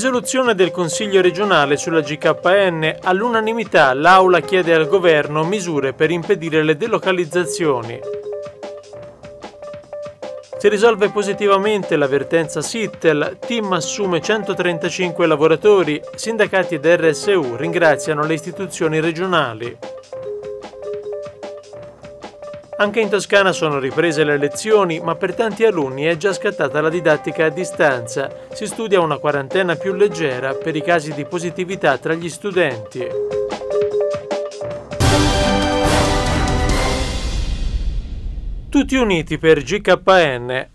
risoluzione del Consiglio regionale sulla GKN, all'unanimità l'Aula chiede al Governo misure per impedire le delocalizzazioni. Si risolve positivamente l'avvertenza Sittel, team assume 135 lavoratori, sindacati ed RSU ringraziano le istituzioni regionali. Anche in Toscana sono riprese le lezioni, ma per tanti alunni è già scattata la didattica a distanza. Si studia una quarantena più leggera per i casi di positività tra gli studenti. Tutti uniti per GKN,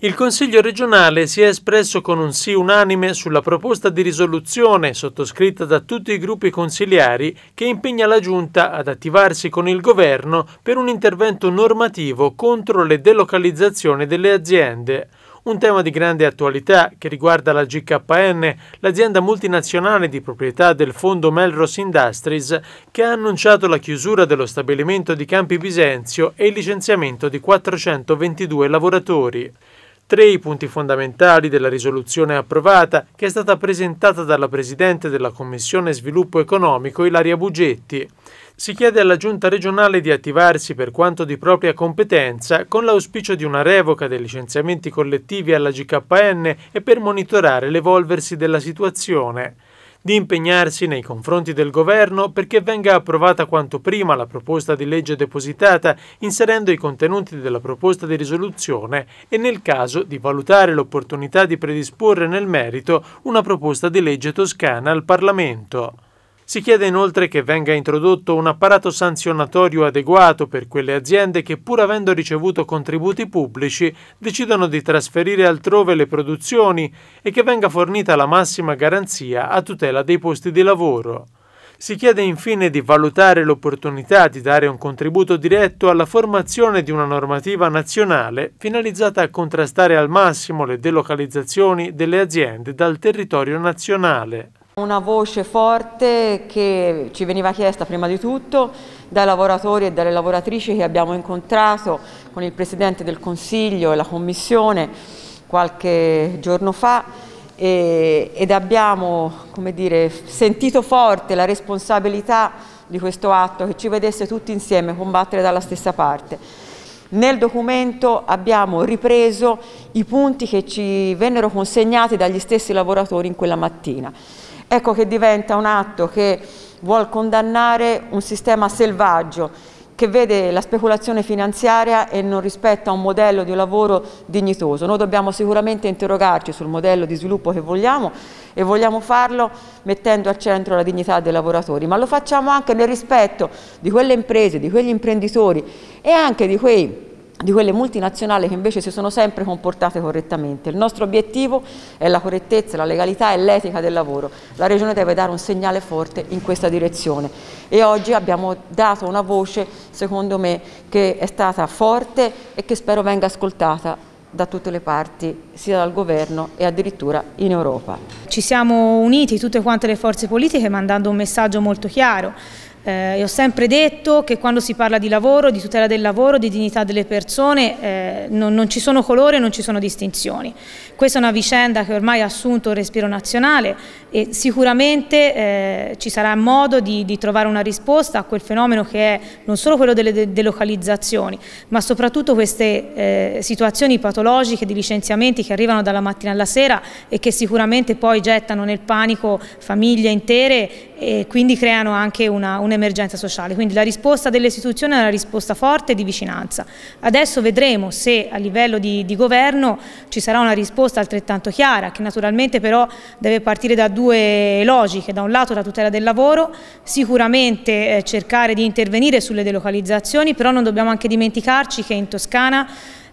il Consiglio regionale si è espresso con un sì unanime sulla proposta di risoluzione sottoscritta da tutti i gruppi consiliari che impegna la Giunta ad attivarsi con il Governo per un intervento normativo contro le delocalizzazioni delle aziende. Un tema di grande attualità che riguarda la GKN, l'azienda multinazionale di proprietà del fondo Melrose Industries, che ha annunciato la chiusura dello stabilimento di Campi Bisenzio e il licenziamento di 422 lavoratori. Tre i punti fondamentali della risoluzione approvata che è stata presentata dalla Presidente della Commissione Sviluppo Economico Ilaria Bugetti. Si chiede alla Giunta regionale di attivarsi per quanto di propria competenza con l'auspicio di una revoca dei licenziamenti collettivi alla GKN e per monitorare l'evolversi della situazione di impegnarsi nei confronti del governo perché venga approvata quanto prima la proposta di legge depositata inserendo i contenuti della proposta di risoluzione e nel caso di valutare l'opportunità di predisporre nel merito una proposta di legge toscana al Parlamento. Si chiede inoltre che venga introdotto un apparato sanzionatorio adeguato per quelle aziende che pur avendo ricevuto contributi pubblici decidono di trasferire altrove le produzioni e che venga fornita la massima garanzia a tutela dei posti di lavoro. Si chiede infine di valutare l'opportunità di dare un contributo diretto alla formazione di una normativa nazionale finalizzata a contrastare al massimo le delocalizzazioni delle aziende dal territorio nazionale. Una voce forte che ci veniva chiesta prima di tutto dai lavoratori e dalle lavoratrici che abbiamo incontrato con il Presidente del Consiglio e la Commissione qualche giorno fa e, ed abbiamo dire, sentito forte la responsabilità di questo atto che ci vedesse tutti insieme combattere dalla stessa parte. Nel documento abbiamo ripreso i punti che ci vennero consegnati dagli stessi lavoratori in quella mattina ecco che diventa un atto che vuol condannare un sistema selvaggio che vede la speculazione finanziaria e non rispetta un modello di lavoro dignitoso. Noi dobbiamo sicuramente interrogarci sul modello di sviluppo che vogliamo e vogliamo farlo mettendo al centro la dignità dei lavoratori, ma lo facciamo anche nel rispetto di quelle imprese, di quegli imprenditori e anche di quei di quelle multinazionali che invece si sono sempre comportate correttamente. Il nostro obiettivo è la correttezza, la legalità e l'etica del lavoro. La Regione deve dare un segnale forte in questa direzione e oggi abbiamo dato una voce, secondo me, che è stata forte e che spero venga ascoltata da tutte le parti, sia dal governo e addirittura in Europa. Ci siamo uniti tutte quante le forze politiche mandando un messaggio molto chiaro eh, ho sempre detto che quando si parla di lavoro, di tutela del lavoro, di dignità delle persone, eh, non, non, ci sono colori, non ci sono distinzioni. Questa è una vicenda che ormai ha assunto un respiro nazionale e sicuramente eh, ci sarà modo di, di, trovare una risposta a quel fenomeno che è non solo quello delle delocalizzazioni, ma soprattutto queste eh, situazioni patologiche di licenziamenti che arrivano dalla mattina alla sera e che sicuramente poi gettano nel panico famiglie intere e quindi creano anche una, un un'emergenza sociale, quindi la risposta delle istituzioni è una risposta forte e di vicinanza. Adesso vedremo se a livello di, di governo ci sarà una risposta altrettanto chiara, che naturalmente però deve partire da due logiche, da un lato la tutela del lavoro, sicuramente eh, cercare di intervenire sulle delocalizzazioni, però non dobbiamo anche dimenticarci che in Toscana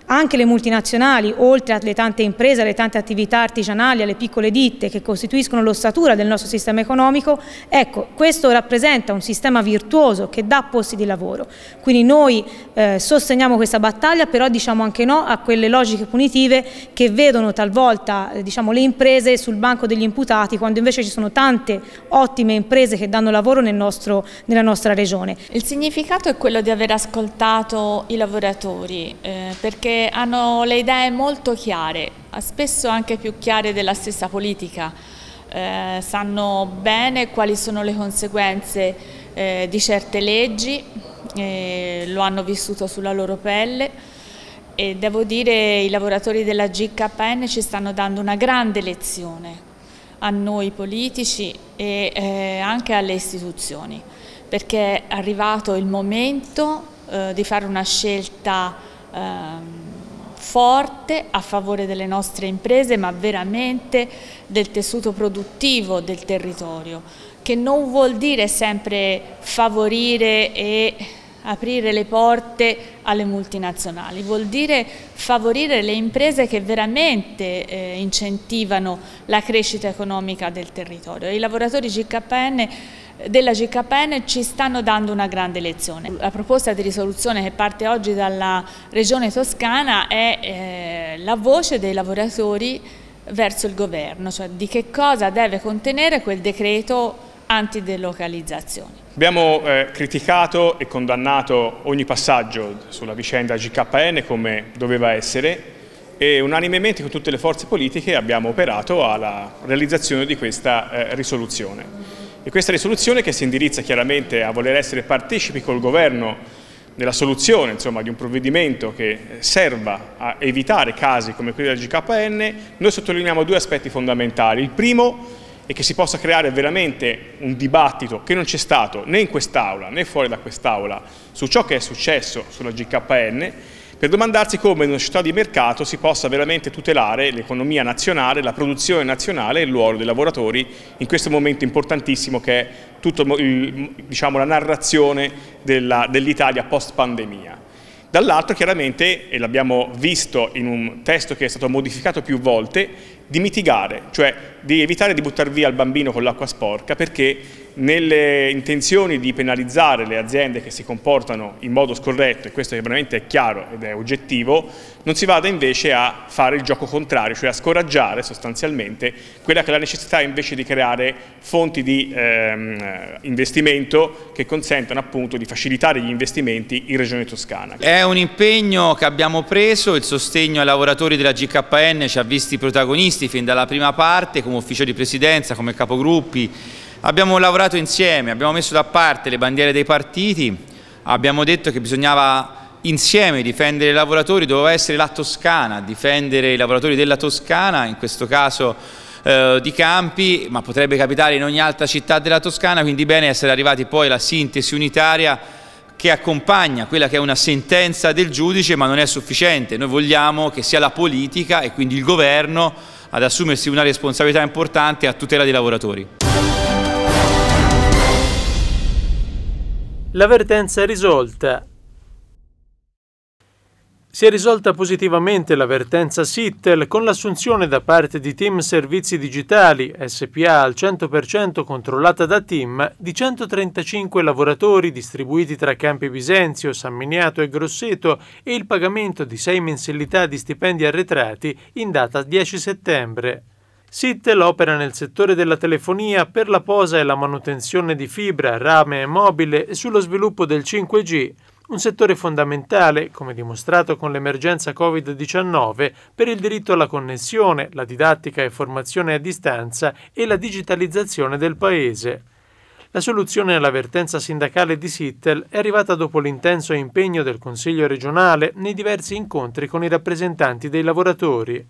anche le multinazionali, oltre alle tante imprese, alle tante attività artigianali, alle piccole ditte che costituiscono l'ossatura del nostro sistema economico, ecco, questo rappresenta un sistema virtuoso che dà posti di lavoro. Quindi noi eh, sosteniamo questa battaglia, però diciamo anche no a quelle logiche punitive che vedono talvolta eh, diciamo, le imprese sul banco degli imputati, quando invece ci sono tante ottime imprese che danno lavoro nel nostro, nella nostra regione. Il significato è quello di aver ascoltato i lavoratori, eh, perché hanno le idee molto chiare, spesso anche più chiare della stessa politica. Eh, sanno bene quali sono le conseguenze eh, di certe leggi, eh, lo hanno vissuto sulla loro pelle e devo dire che i lavoratori della GKN ci stanno dando una grande lezione a noi politici e eh, anche alle istituzioni perché è arrivato il momento eh, di fare una scelta Um, forte a favore delle nostre imprese ma veramente del tessuto produttivo del territorio che non vuol dire sempre favorire e aprire le porte alle multinazionali, vuol dire favorire le imprese che veramente eh, incentivano la crescita economica del territorio. I lavoratori GKN della GKN ci stanno dando una grande lezione. La proposta di risoluzione che parte oggi dalla Regione Toscana è eh, la voce dei lavoratori verso il governo, cioè di che cosa deve contenere quel decreto antidelocalizzazione. Abbiamo eh, criticato e condannato ogni passaggio sulla vicenda GKN come doveva essere e unanimemente con tutte le forze politiche abbiamo operato alla realizzazione di questa eh, risoluzione. E questa risoluzione che si indirizza chiaramente a voler essere partecipi col governo della soluzione insomma, di un provvedimento che serva a evitare casi come quelli del GKN, noi sottolineiamo due aspetti fondamentali. Il primo è che si possa creare veramente un dibattito che non c'è stato né in quest'Aula né fuori da quest'Aula su ciò che è successo sulla GKN per domandarsi come in una società di mercato si possa veramente tutelare l'economia nazionale, la produzione nazionale e il ruolo dei lavoratori in questo momento importantissimo che è tutta diciamo, la narrazione dell'Italia dell post pandemia. Dall'altro chiaramente, e l'abbiamo visto in un testo che è stato modificato più volte, di mitigare, cioè di evitare di buttare via il bambino con l'acqua sporca perché nelle intenzioni di penalizzare le aziende che si comportano in modo scorretto, e questo veramente è chiaro ed è oggettivo, non si vada invece a fare il gioco contrario, cioè a scoraggiare sostanzialmente quella che è la necessità invece di creare fonti di ehm, investimento che consentano appunto di facilitare gli investimenti in Regione Toscana. È un impegno che abbiamo preso, il sostegno ai lavoratori della GKN ci ha visti protagonisti fin dalla prima parte come ufficio di presidenza, come capogruppi, Abbiamo lavorato insieme, abbiamo messo da parte le bandiere dei partiti, abbiamo detto che bisognava insieme difendere i lavoratori, doveva essere la Toscana, a difendere i lavoratori della Toscana, in questo caso eh, di Campi, ma potrebbe capitare in ogni altra città della Toscana, quindi bene essere arrivati poi alla sintesi unitaria che accompagna quella che è una sentenza del giudice, ma non è sufficiente. Noi vogliamo che sia la politica e quindi il governo ad assumersi una responsabilità importante a tutela dei lavoratori. l'avvertenza è risolta. Si è risolta positivamente l'avvertenza SITTEL con l'assunzione da parte di Team Servizi Digitali SPA al 100% controllata da Team di 135 lavoratori distribuiti tra Campi Bisenzio, San Miniato e Grosseto e il pagamento di 6 mensilità di stipendi arretrati in data 10 settembre. Sittel opera nel settore della telefonia per la posa e la manutenzione di fibra, rame e mobile e sullo sviluppo del 5G, un settore fondamentale, come dimostrato con l'emergenza Covid-19, per il diritto alla connessione, la didattica e formazione a distanza e la digitalizzazione del Paese. La soluzione all'avvertenza sindacale di Sittel è arrivata dopo l'intenso impegno del Consiglio regionale nei diversi incontri con i rappresentanti dei lavoratori.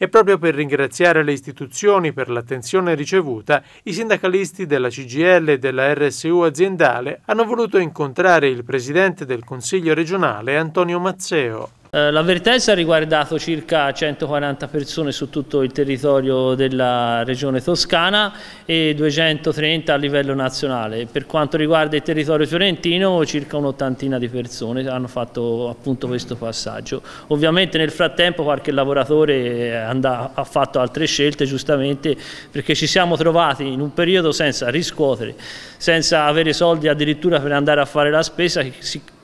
E proprio per ringraziare le istituzioni per l'attenzione ricevuta, i sindacalisti della CGL e della RSU aziendale hanno voluto incontrare il presidente del Consiglio regionale Antonio Mazzeo. Eh, L'avvertenza ha riguardato circa 140 persone su tutto il territorio della regione toscana e 230 a livello nazionale. Per quanto riguarda il territorio fiorentino circa un'ottantina di persone hanno fatto appunto questo passaggio. Ovviamente nel frattempo qualche lavoratore ha fatto altre scelte giustamente perché ci siamo trovati in un periodo senza riscuotere, senza avere soldi addirittura per andare a fare la spesa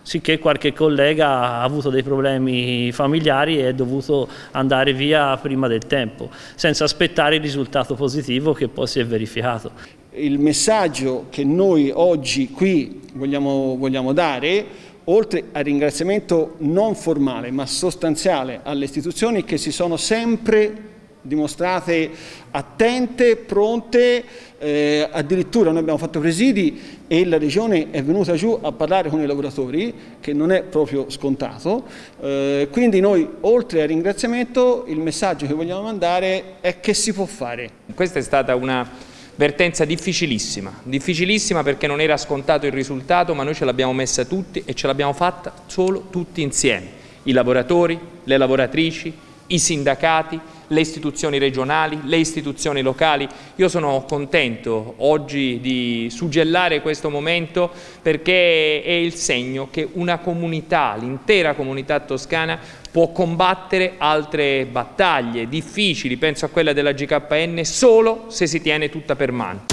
sicché qualche collega ha avuto dei problemi familiari e è dovuto andare via prima del tempo, senza aspettare il risultato positivo che poi si è verificato. Il messaggio che noi oggi qui vogliamo, vogliamo dare, oltre al ringraziamento non formale ma sostanziale alle istituzioni che si sono sempre dimostrate attente, pronte, eh, addirittura noi abbiamo fatto presidi e la Regione è venuta giù a parlare con i lavoratori, che non è proprio scontato, eh, quindi noi oltre al ringraziamento il messaggio che vogliamo mandare è che si può fare. Questa è stata una vertenza difficilissima, difficilissima perché non era scontato il risultato, ma noi ce l'abbiamo messa tutti e ce l'abbiamo fatta solo tutti insieme, i lavoratori, le lavoratrici, i sindacati, le istituzioni regionali, le istituzioni locali. Io sono contento oggi di suggellare questo momento perché è il segno che una comunità, l'intera comunità toscana, può combattere altre battaglie difficili, penso a quella della GKN, solo se si tiene tutta per mano.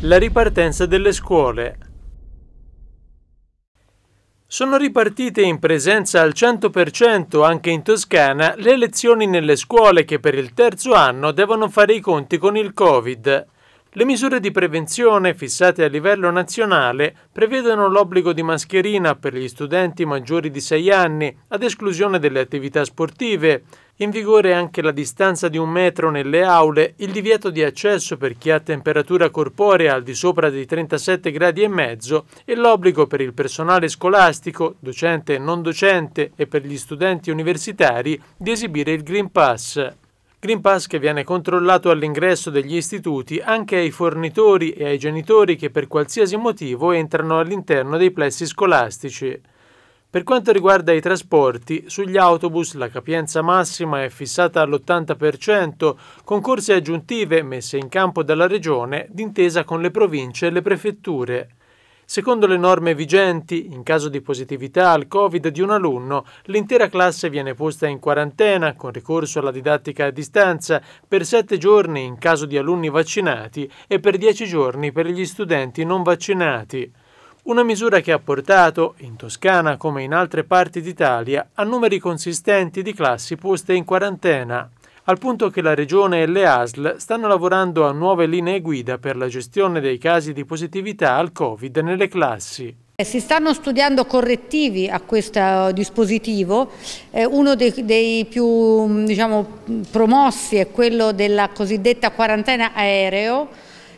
La ripartenza delle scuole sono ripartite in presenza al 100% anche in Toscana le lezioni nelle scuole che per il terzo anno devono fare i conti con il Covid. Le misure di prevenzione fissate a livello nazionale prevedono l'obbligo di mascherina per gli studenti maggiori di 6 anni, ad esclusione delle attività sportive. In vigore anche la distanza di un metro nelle aule, il divieto di accesso per chi ha temperatura corporea al di sopra dei 37 gradi e mezzo e l'obbligo per il personale scolastico, docente e non docente e per gli studenti universitari di esibire il Green Pass. Green Pass che viene controllato all'ingresso degli istituti anche ai fornitori e ai genitori che per qualsiasi motivo entrano all'interno dei plessi scolastici. Per quanto riguarda i trasporti, sugli autobus la capienza massima è fissata all'80%, con corse aggiuntive messe in campo dalla Regione d'intesa con le province e le prefetture. Secondo le norme vigenti, in caso di positività al Covid di un alunno, l'intera classe viene posta in quarantena con ricorso alla didattica a distanza per sette giorni in caso di alunni vaccinati e per dieci giorni per gli studenti non vaccinati. Una misura che ha portato, in Toscana come in altre parti d'Italia, a numeri consistenti di classi poste in quarantena al punto che la Regione e le ASL stanno lavorando a nuove linee guida per la gestione dei casi di positività al Covid nelle classi. Eh, si stanno studiando correttivi a questo eh, dispositivo, eh, uno dei, dei più mm, diciamo, promossi è quello della cosiddetta quarantena aereo,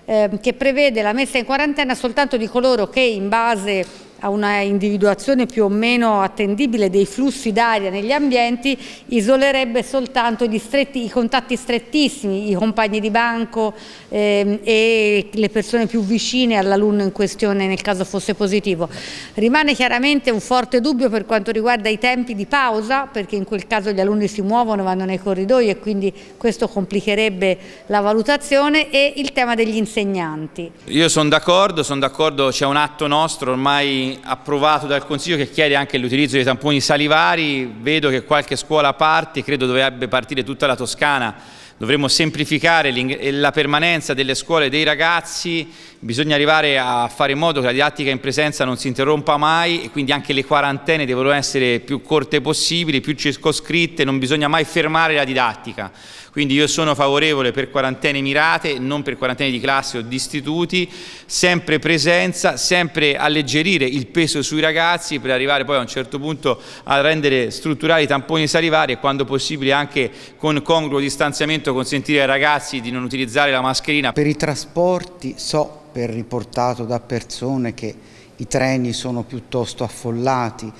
ehm, che prevede la messa in quarantena soltanto di coloro che in base a una individuazione più o meno attendibile dei flussi d'aria negli ambienti isolerebbe soltanto stretti, i contatti strettissimi, i compagni di banco ehm, e le persone più vicine all'alunno in questione nel caso fosse positivo. Rimane chiaramente un forte dubbio per quanto riguarda i tempi di pausa perché in quel caso gli alunni si muovono, vanno nei corridoi e quindi questo complicherebbe la valutazione e il tema degli insegnanti. Io sono d'accordo, sono d'accordo, c'è un atto nostro ormai approvato dal Consiglio che chiede anche l'utilizzo dei tamponi salivari, vedo che qualche scuola parte, credo dovrebbe partire tutta la Toscana dovremmo semplificare la permanenza delle scuole dei ragazzi, bisogna arrivare a fare in modo che la didattica in presenza non si interrompa mai e quindi anche le quarantene devono essere più corte possibili, più circoscritte, non bisogna mai fermare la didattica. Quindi io sono favorevole per quarantene mirate, non per quarantene di classe o di istituti, sempre presenza, sempre alleggerire il peso sui ragazzi per arrivare poi a un certo punto a rendere strutturali i tamponi salivari e quando possibile anche con congruo distanziamento detto consentire ai ragazzi di non utilizzare la mascherina. Per i trasporti so per riportato da persone che i treni sono piuttosto affollati,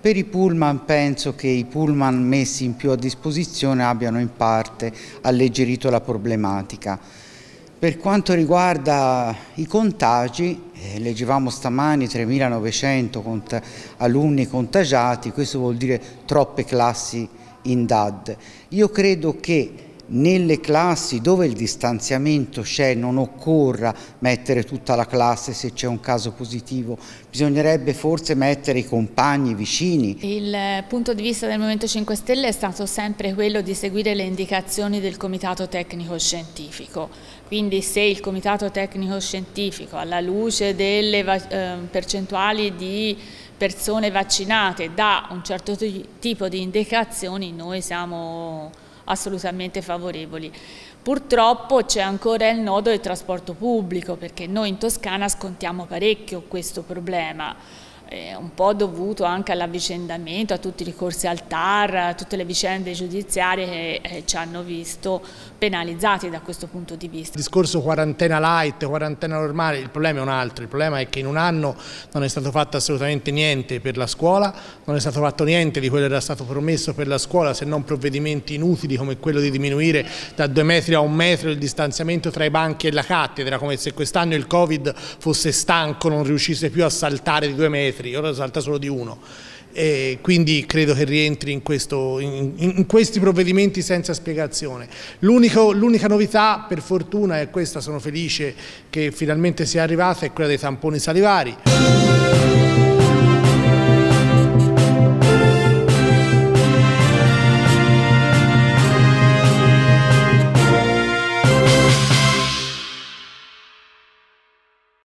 per i pullman penso che i pullman messi in più a disposizione abbiano in parte alleggerito la problematica. Per quanto riguarda i contagi, eh, leggevamo stamani 3.900 cont alunni contagiati, questo vuol dire troppe classi in DAD. Io credo che nelle classi dove il distanziamento c'è non occorra mettere tutta la classe se c'è un caso positivo, bisognerebbe forse mettere i compagni vicini. Il eh, punto di vista del Movimento 5 Stelle è stato sempre quello di seguire le indicazioni del Comitato Tecnico Scientifico, quindi se il Comitato Tecnico Scientifico alla luce delle ehm, percentuali di persone vaccinate dà un certo tipo di indicazioni noi siamo assolutamente favorevoli. Purtroppo c'è ancora il nodo del trasporto pubblico perché noi in Toscana scontiamo parecchio questo problema eh, un po' dovuto anche all'avvicendamento, a tutti i ricorsi al TAR, a tutte le vicende giudiziarie che eh, ci hanno visto penalizzati da questo punto di vista. Il discorso quarantena light, quarantena normale, il problema è un altro, il problema è che in un anno non è stato fatto assolutamente niente per la scuola, non è stato fatto niente di quello che era stato promesso per la scuola se non provvedimenti inutili come quello di diminuire da due metri a un metro il distanziamento tra i banchi e la cattedra, come se quest'anno il Covid fosse stanco, non riuscisse più a saltare di due metri rientri, ora salta solo di uno. E quindi credo che rientri in, questo, in, in questi provvedimenti senza spiegazione. L'unica novità, per fortuna, e questa sono felice che finalmente sia arrivata, è quella dei tamponi salivari.